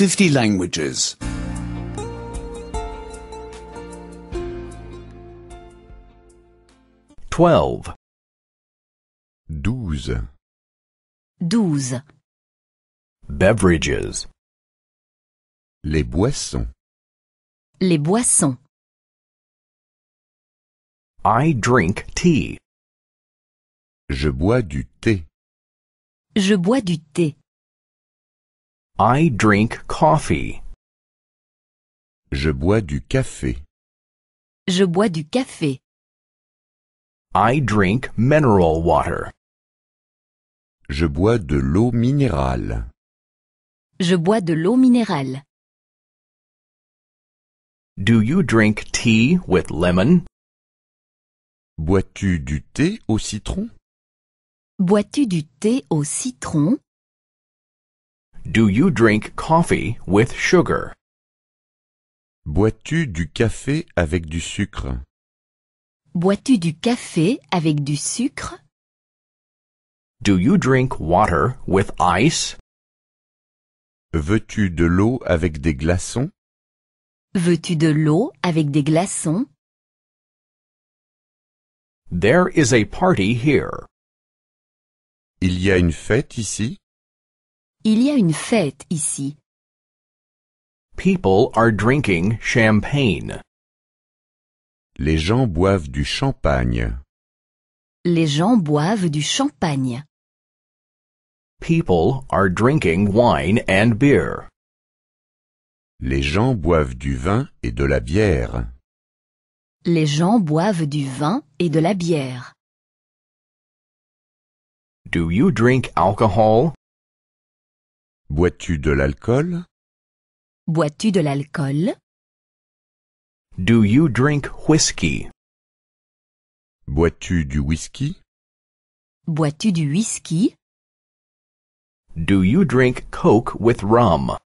50 languages. 12. 12. 12. Beverages. Les boissons. Les boissons. I drink tea. Je bois du thé. Je bois du thé. I drink coffee. Je bois du café. Je bois du café. I drink mineral water. Je bois de l'eau minérale. Je bois de l'eau minérale. Do you drink tea with lemon? Bois-tu du thé au citron? Bois-tu du thé au citron? Do you drink coffee with sugar? Bois-tu du café avec du sucre? Bois-tu du café avec du sucre? Do you drink water with ice? Veux-tu de l'eau avec des glaçons? Veux-tu de l'eau avec des glaçons? There is a party here. Il y a une fête ici. Il y a une fête ici. People are drinking champagne. Les gens boivent du champagne. Les gens boivent du champagne. People are drinking wine and beer. Les gens boivent du vin et de la bière. Les gens boivent du vin et de la bière. Do you drink alcohol? Bois-tu de l'alcool? Bois-tu de l'alcool? Do you drink whiskey? Bois-tu du whisky? Bois-tu du whisky? Do you drink coke with rum?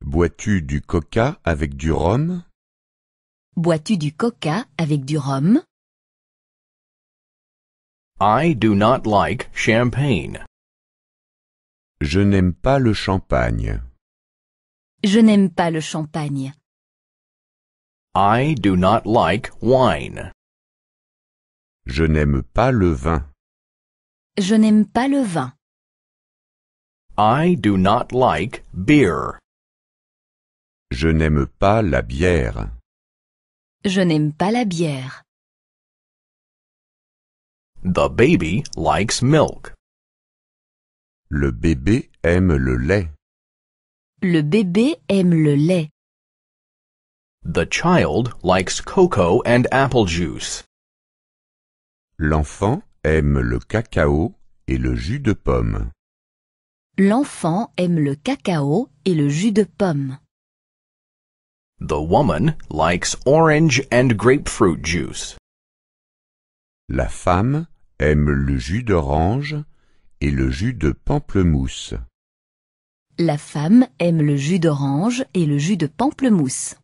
Bois-tu du coca avec du rhum? Bois-tu du coca avec du rhum? I do not like champagne. Je n'aime pas le champagne. Je n'aime pas le champagne. I do not like wine. Je n'aime pas le vin. Je n'aime pas le vin. I do not like beer. Je n'aime pas la bière. Je n'aime pas la bière. The baby likes milk. Le bébé aime le lait. Le bébé aime le lait. The child likes cocoa and apple juice. L'enfant aime le cacao et le jus de pomme. L'enfant aime le cacao et le jus de pomme. The woman likes orange and grapefruit juice. La femme aime le jus d'orange et le jus de pamplemousse. La femme aime le jus d'orange et le jus de pamplemousse.